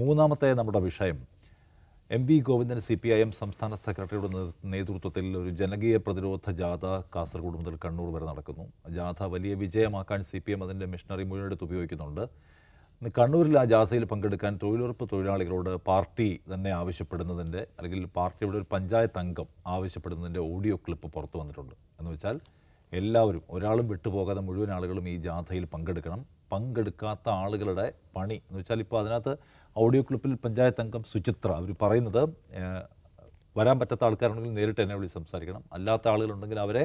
മൂന്നാമത്തെ നമ്മുടെ വിഷയം M V Govindan C P I M സംസ്ഥാന സെക്രട്ടറിയുടെ നേതൃത്വത്തിൽ ഒരു ജനകീയ പ്രതിരോധ ജാഥ കാസർഗോഡ് മുതൽ കണ്ണൂർ വരെ നടക്കുന്നു ജാഥ വലിയ വിജയമാക്കാൻ സി പി എം അതിൻ്റെ മിഷണറി മുഴുവനെടുത്ത് ഉപയോഗിക്കുന്നുണ്ട് കണ്ണൂരിൽ ആ ജാഥയിൽ പങ്കെടുക്കാൻ തൊഴിലുറപ്പ് തൊഴിലാളികളോട് പാർട്ടി തന്നെ ആവശ്യപ്പെടുന്നതിൻ്റെ അല്ലെങ്കിൽ പാർട്ടിയുടെ ഒരു പഞ്ചായത്ത് അംഗം ആവശ്യപ്പെടുന്നതിൻ്റെ ഓഡിയോ ക്ലിപ്പ് പുറത്തു വന്നിട്ടുണ്ട് എന്ന് വെച്ചാൽ എല്ലാവരും ഒരാളും വിട്ടുപോകാതെ മുഴുവൻ ആളുകളും ഈ ജാഥയിൽ പങ്കെടുക്കണം പങ്കെടുക്കാത്ത ആളുകളുടെ പണി എന്ന് വെച്ചാൽ ഇപ്പോൾ അതിനകത്ത് ഓഡിയോ ക്ലിപ്പിൽ പഞ്ചായത്ത് അംഗം സുചിത്ര അവർ പറയുന്നത് വരാൻ പറ്റാത്ത ആൾക്കാരുണ്ടെങ്കിൽ നേരിട്ട് എന്നെ വിളിച്ച് സംസാരിക്കണം അല്ലാത്ത ആളുകളുണ്ടെങ്കിൽ അവരെ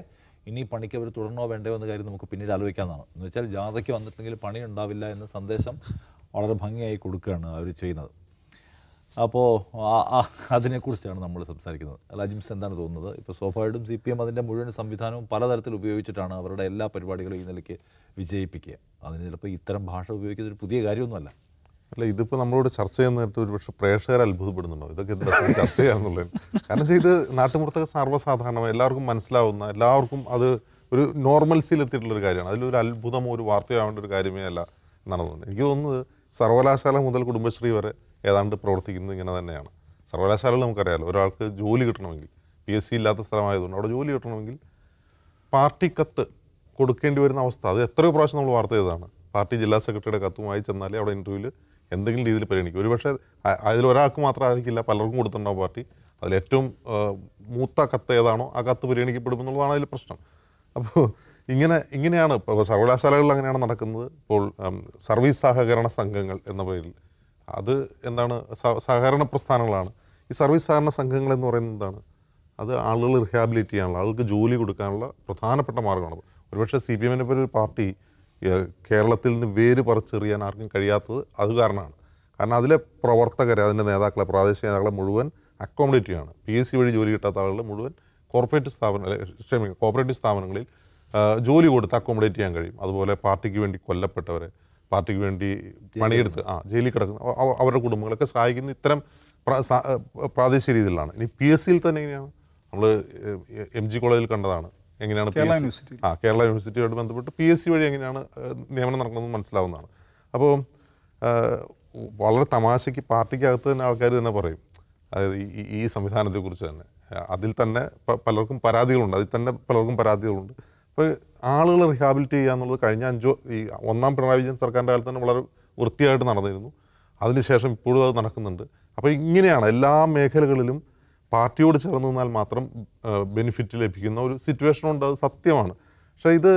ഇനി പണിക്ക് അവർ തുടരണോ വേണ്ടയോ എന്ന കാര്യം നമുക്ക് പിന്നീട് ആലോചിക്കാമെന്നാണ് എന്ന് വെച്ചാൽ ജാഥയ്ക്ക് വന്നിട്ടുണ്ടെങ്കിൽ പണി ഉണ്ടാവില്ല എന്ന സന്ദേശം വളരെ ഭംഗിയായി കൊടുക്കുകയാണ് അവർ ചെയ്യുന്നത് അപ്പോൾ അതിനെക്കുറിച്ചാണ് നമ്മൾ സംസാരിക്കുന്നത് റജിംസ് എന്താണ് തോന്നുന്നത് ഇപ്പോൾ സ്വാഭാവികമായിട്ടും സി പി എം അതിൻ്റെ മുഴുവൻ സംവിധാനവും പലതരത്തിൽ ഉപയോഗിച്ചിട്ടാണ് അവരുടെ എല്ലാ പരിപാടികളും ഈ നിലയ്ക്ക് വിജയിപ്പിക്കുക അതിന് ചിലപ്പോൾ ഇത്തരം ഭാഷ ഉപയോഗിക്കുന്ന ഒരു പുതിയ കാര്യമൊന്നുമല്ല അല്ല ഇതിപ്പോൾ നമ്മളോട് ചർച്ച നേരത്തെ ഒരു പക്ഷേ പ്രേക്ഷകർ അത്ഭുതപ്പെടുന്നുണ്ടോ ഇതൊക്കെ ചർച്ച ചെയ്യാന്നുള്ളത് കാരണം ചെയ്ത് ഇത് നാട്ടുമുറത്തൊക്കെ സർവ്വസാധാരണമായി എല്ലാവർക്കും മനസ്സിലാവുന്ന എല്ലാവർക്കും അത് ഒരു ഒരു കാര്യമാണ് അതിലൊരു അത്ഭുതമോ ഒരു വാർത്തയാവേണ്ട ഒരു കാര്യമേ അല്ല എന്നാണ് തോന്നുന്നത് എനിക്ക് തോന്നുന്നത് സർവകലാശാല മുതൽ കുടുംബശ്രീ വരെ ഏതാണ്ട് പ്രവർത്തിക്കുന്നത് ഇങ്ങനെ തന്നെയാണ് സർവകലാശാലകൾ നമുക്കറിയാമല്ലോ ഒരാൾക്ക് ജോലി കിട്ടണമെങ്കിൽ പി എസ് സി ഇല്ലാത്ത സ്ഥലമായതുകൊണ്ട് അവിടെ ജോലി കിട്ടണമെങ്കിൽ പാർട്ടി കത്ത് കൊടുക്കേണ്ടി വരുന്ന അവസ്ഥ അത് എത്രയോ പ്രാവശ്യം നമ്മൾ വാർത്ത ചെയ്തതാണ് പാർട്ടി ജില്ലാ സെക്രട്ടറിയുടെ കത്തുമായി ചെന്നാലേ അവിടെ ഇൻ്റർവ്യൂവിൽ എന്തെങ്കിലും രീതിയിൽ പരിഗണിക്കും ഒരുപക്ഷെ അതിൽ ഒരാൾക്ക് മാത്രം ആയിരിക്കില്ല പലർക്കും കൊടുത്തിട്ടുണ്ടാവും പാർട്ടി അതിൽ ഏറ്റവും മൂത്ത കത്ത് ഏതാണോ ആ കത്ത് പരിഗണിക്കപ്പെടും എന്നുള്ളതാണ് അതിൽ പ്രശ്നം അപ്പോൾ ഇങ്ങനെ ഇങ്ങനെയാണ് ഇപ്പോൾ സർവകലാശാലകളിൽ അങ്ങനെയാണ് നടക്കുന്നത് ഇപ്പോൾ സർവീസ് സഹകരണ സംഘങ്ങൾ എന്ന പേരിൽ അത് എന്താണ് സഹകരണ പ്രസ്ഥാനങ്ങളാണ് ഈ സർവീസ് സഹകരണ സംഘങ്ങൾ എന്ന് പറയുന്നത് എന്താണ് അത് ആളുകൾ റിഹാബിലിറ്റ് ചെയ്യാനുള്ള ആളുകൾക്ക് ജോലി കൊടുക്കാനുള്ള പ്രധാനപ്പെട്ട മാർഗ്ഗമാണ് ഒരുപക്ഷെ സി പി എമ്മിനെ പോലെ ഒരു പാർട്ടി കേരളത്തിൽ നിന്ന് വേര് പറിച്ചെറിയാൻ ആർക്കും കഴിയാത്തത് അത് കാരണമാണ് കാരണം അതിലെ പ്രവർത്തകരെ അതിൻ്റെ നേതാക്കളെ പ്രാദേശിക നേതാക്കളെ മുഴുവൻ അക്കോമഡേറ്റ് ചെയ്യാണ് പി എസ് സി വഴി ജോലി കിട്ടാത്ത ആളുകൾ മുഴുവൻ കോർപ്പറേറ്റ് സ്ഥാപന ക്ഷമിക്കും കോർപ്പറേറ്റ് സ്ഥാപനങ്ങളിൽ ജോലി കൊടുത്ത് അക്കോമഡേറ്റ് ചെയ്യാൻ കഴിയും അതുപോലെ പാർട്ടിക്ക് വേണ്ടി കൊല്ലപ്പെട്ടവരെ പാർട്ടിക്ക് വേണ്ടി പണിയെടുത്ത് ആ ജയിലിൽ കിടക്കുന്ന അവരുടെ കുടുംബങ്ങളൊക്കെ സഹായിക്കുന്ന ഇത്തരം പ്രാദേശിക രീതിയിലാണ് ഇനി പി എസ് സിയിൽ തന്നെ എങ്ങനെയാണ് നമ്മൾ എം ജി കോളേജിൽ കണ്ടതാണ് എങ്ങനെയാണ് കേരള യൂണിവേഴ്സിറ്റി ആ കേരള യൂണിവേഴ്സിറ്റിയോട് ബന്ധപ്പെട്ട് പി എസ് സി വഴി എങ്ങനെയാണ് നിയമനം നടക്കുന്നത് മനസ്സിലാവുന്നതാണ് അപ്പോൾ വളരെ തമാശയ്ക്ക് പാർട്ടിക്കകത്ത് തന്നെ ആൾക്കാർ തന്നെ പറയും അതായത് ഈ ഈ സംവിധാനത്തെക്കുറിച്ച് തന്നെ അതിൽ തന്നെ പലർക്കും പരാതികളുണ്ട് അതിൽ തന്നെ പലർക്കും പരാതികളുണ്ട് അപ്പോൾ ആളുകളെ റീഹാബിലിറ്റ് ചെയ്യുക എന്നുള്ളത് കഴിഞ്ഞ അഞ്ചോ ഈ ഒന്നാം പിണറായി വിജയൻ സർക്കാരിൻ്റെ കാലത്ത് തന്നെ വളരെ വൃത്തിയായിട്ട് നടന്നിരുന്നു അതിനുശേഷം ഇപ്പോഴും അത് നടക്കുന്നുണ്ട് അപ്പോൾ ഇങ്ങനെയാണ് എല്ലാ മേഖലകളിലും പാർട്ടിയോട് ചേർന്ന് നിന്നാൽ മാത്രം ബെനിഫിറ്റ് ലഭിക്കുന്ന ഒരു സിറ്റുവേഷൻ ഉണ്ട് അത് സത്യമാണ് പക്ഷേ ഇത്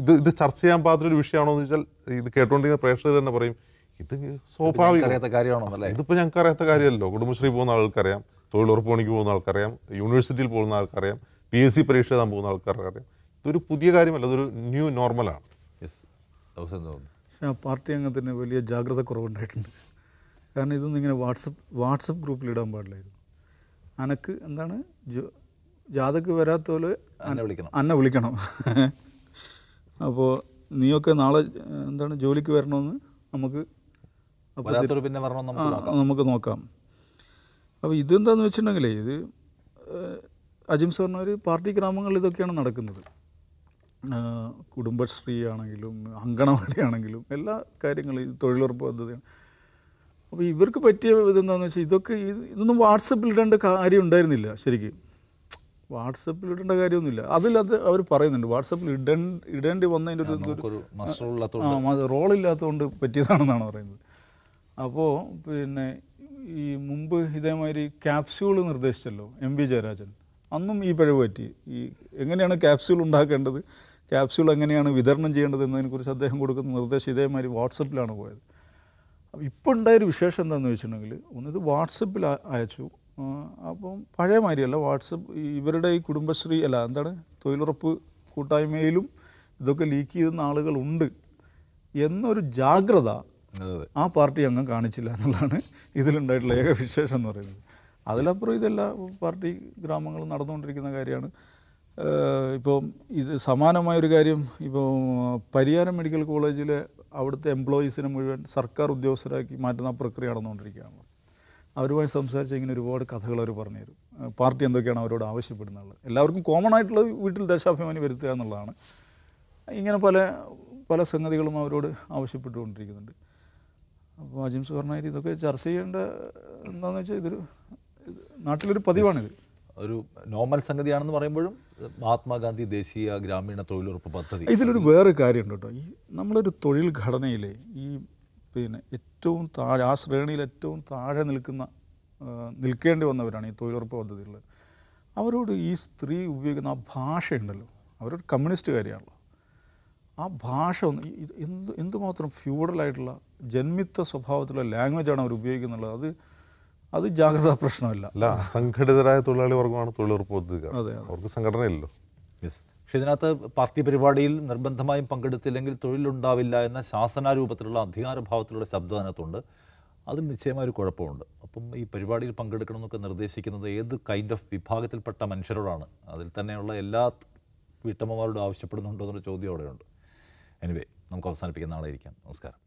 ഇത് ഇത് ചർച്ച ചെയ്യാൻ പാത്തൊരു വിഷയമാണോ എന്ന് വെച്ചാൽ ഇത് കേട്ടുകൊണ്ടിരിക്കുന്ന പ്രേക്ഷകർ തന്നെ പറയും ഇത് സ്വാഭാവിക കാര്യമാണോ ഇതിപ്പോൾ ഞങ്ങൾക്ക് അറിയാത്ത കാര്യമല്ലോ കുടുംബശ്രീ പോകുന്ന ആൾക്കറിയാം തൊഴിലുറപ്പ് പണിക്ക് പോകുന്ന ആൾക്കറിയാം യൂണിവേഴ്സിറ്റിയിൽ പോകുന്ന ആൾക്കറിയാം പി എസ് സി പരീക്ഷ എഴുതാൻ പോകുന്ന ആൾക്കാർക്കറിയാം ഇതൊരു പുതിയ കാര്യമല്ല അതൊരു ന്യൂ നോർമലാണ് യെസ് പക്ഷേ ആ പാർട്ടി അംഗത്തിന് വലിയ ജാഗ്രത കുറവുണ്ടായിട്ടുണ്ട് കാരണം ഇതൊന്നും ഇങ്ങനെ വാട്സപ്പ് വാട്സപ്പ് ഗ്രൂപ്പിൽ ഇടാൻ പാടില്ലായിരുന്നു അനക്ക് എന്താണ് ജാതക്ക് വരാത്ത പോലെ അന്നെ വിളിക്കണം അന്നെ വിളിക്കണം അപ്പോൾ നീയൊക്കെ നാളെ എന്താണ് ജോലിക്ക് വരണമെന്ന് നമുക്ക് പിന്നെ നമുക്ക് നോക്കാം അപ്പോൾ ഇതെന്താണെന്ന് വെച്ചിട്ടുണ്ടെങ്കിൽ ഇത് അജിം സാറിന് ഒരു പാർട്ടി ഗ്രാമങ്ങളിൽ ഇതൊക്കെയാണ് നടക്കുന്നത് കുടുംബശ്രീ ആണെങ്കിലും അങ്കണവാടി ആണെങ്കിലും എല്ലാ കാര്യങ്ങളും ഈ തൊഴിലുറപ്പ് പദ്ധതിയാണ് അപ്പോൾ ഇവർക്ക് പറ്റിയ ഇതെന്താണെന്ന് വെച്ചാൽ ഇതൊക്കെ ഇതൊന്നും വാട്സപ്പിൽ ഇടേണ്ട കാര്യം ഉണ്ടായിരുന്നില്ല ശരിക്കും വാട്സപ്പിൽ ഇടേണ്ട കാര്യമൊന്നുമില്ല അതിലത് അവർ പറയുന്നുണ്ട് വാട്സപ്പിൽ ഇടേണ്ട ഇടേണ്ടി വന്നതിൻ്റെ ഒരു റോളില്ലാത്തതുകൊണ്ട് പറ്റിയതാണെന്നാണ് പറയുന്നത് അപ്പോൾ പിന്നെ ഈ മുമ്പ് ഇതേമാതിരി ക്യാപ്സ്യൂൾ നിർദ്ദേശിച്ചല്ലോ എം വി ജയരാജൻ അന്നും ഈ പിഴവ് പറ്റി ഈ എങ്ങനെയാണ് ക്യാപ്സ്യൂൾ ഉണ്ടാക്കേണ്ടത് ക്യാപ്സ്യൂൾ എങ്ങനെയാണ് വിതരണം ചെയ്യേണ്ടത് എന്നതിനെക്കുറിച്ച് അദ്ദേഹം കൊടുക്കുന്ന നിർദ്ദേശം ഇതേമാതിരി വാട്സപ്പിലാണ് പോയത് അപ്പോൾ ഇപ്പോൾ ഉണ്ടായൊരു വിശേഷം എന്താണെന്ന് വെച്ചിട്ടുണ്ടെങ്കിൽ ഒന്നിത് വാട്സപ്പിൽ അയച്ചു അപ്പം പഴയ മാതിരിയല്ല വാട്സപ്പ് ഇവരുടെ ഈ കുടുംബശ്രീ അല്ല എന്താണ് തൊഴിലുറപ്പ് കൂട്ടായ്മയിലും ഇതൊക്കെ ലീക്ക് ചെയ്യുന്ന ആളുകളുണ്ട് എന്നൊരു ജാഗ്രത ആ പാർട്ടി അങ്ങ് കാണിച്ചില്ല എന്നുള്ളതാണ് ഇതിലുണ്ടായിട്ടുള്ള ഏക വിശേഷം എന്ന് പറയുന്നത് അതിലപ്പുറം ഇതെല്ലാ പാർട്ടി ഗ്രാമങ്ങളും നടന്നുകൊണ്ടിരിക്കുന്ന കാര്യമാണ് ഇപ്പോൾ ഇത് സമാനമായൊരു കാര്യം ഇപ്പോൾ പരിയാരം മെഡിക്കൽ കോളേജിലെ അവിടുത്തെ എംപ്ലോയീസിനെ മുഴുവൻ സർക്കാർ ഉദ്യോഗസ്ഥരാക്കി മാറ്റുന്ന പ്രക്രിയ നടന്നുകൊണ്ടിരിക്കുകയാണ് അവരുമായി സംസാരിച്ച് ഇങ്ങനെ ഒരുപാട് കഥകൾ അവർ പറഞ്ഞു തരും പാർട്ടി എന്തൊക്കെയാണ് അവരോട് ആവശ്യപ്പെടുന്നത് എല്ലാവർക്കും കോമൺ ആയിട്ടുള്ള വീട്ടിൽ ദേശാഭിമാനി വരുത്തുക എന്നുള്ളതാണ് ഇങ്ങനെ പല പല സംഗതികളും അവരോട് ആവശ്യപ്പെട്ടുകൊണ്ടിരിക്കുന്നുണ്ട് അപ്പോൾ അജിംസ് പറഞ്ഞ ഇതൊക്കെ ചർച്ച ചെയ്യേണ്ട എന്താണെന്ന് വെച്ചാൽ ഇതൊരു നാട്ടിലൊരു പതിവാണിത് ഒരു നോർമൽ സംഗതിയാണെന്ന് പറയുമ്പോഴും മഹാത്മാഗാന്ധി ദേശീയ ഗ്രാമീണ തൊഴിലുറപ്പ് പദ്ധതി ഇതിലൊരു വേറെ കാര്യമുണ്ട് കേട്ടോ ഈ നമ്മളൊരു തൊഴിൽ ഘടനയിൽ ഈ പിന്നെ ഏറ്റവും താഴെ ആ ശ്രേണിയിൽ ഏറ്റവും താഴെ നിൽക്കുന്ന നിൽക്കേണ്ടി വന്നവരാണ് ഈ തൊഴിലുറപ്പ് പദ്ധതികളിൽ അവരോട് ഈ സ്ത്രീ ഉപയോഗിക്കുന്ന ആ ഭാഷയുണ്ടല്ലോ അവരൊരു കാര്യമാണല്ലോ ആ ഭാഷ ഒന്ന് എന്ത് എന്തുമാത്രം ഫ്യൂഡലായിട്ടുള്ള ജന്മിത്ത സ്വഭാവത്തിലുള്ള ലാംഗ്വേജാണ് അവർ ഉപയോഗിക്കുന്നുള്ളത് അത് അത് ജാഗ്രതാ പ്രശ്നമല്ല അല്ല സംഘടിതരായ തൊഴിലാളി വർഗ്ഗമാണ് തൊഴിലുറപ്പ് പദ്ധതി അവർക്ക് സംഘടനയല്ലോ യെസ് പക്ഷേ ഇതിനകത്ത് പാർട്ടി പരിപാടിയിൽ നിർബന്ധമായും പങ്കെടുത്തില്ലെങ്കിൽ തൊഴിലുണ്ടാവില്ല എന്ന ശാസനാരൂപത്തിലുള്ള അധികാരഭാവത്തിലുള്ള ശബ്ദം അതിനകത്തുണ്ട് അതിൽ നിശ്ചയമായ ഒരു കുഴപ്പമുണ്ട് അപ്പം ഈ പരിപാടിയിൽ പങ്കെടുക്കണം എന്നൊക്കെ നിർദ്ദേശിക്കുന്നത് ഏത് കൈൻഡ് ഓഫ് വിഭാഗത്തിൽപ്പെട്ട മനുഷ്യരോടാണ് അതിൽ തന്നെയുള്ള എല്ലാ വീട്ടമ്മമാരോടും ആവശ്യപ്പെടുന്നുണ്ടോ എന്നൊരു ചോദ്യം അവിടെയുണ്ട് എനിവേ നമുക്ക് അവസാനിപ്പിക്കുന്ന ആളായിരിക്കാം നമസ്കാരം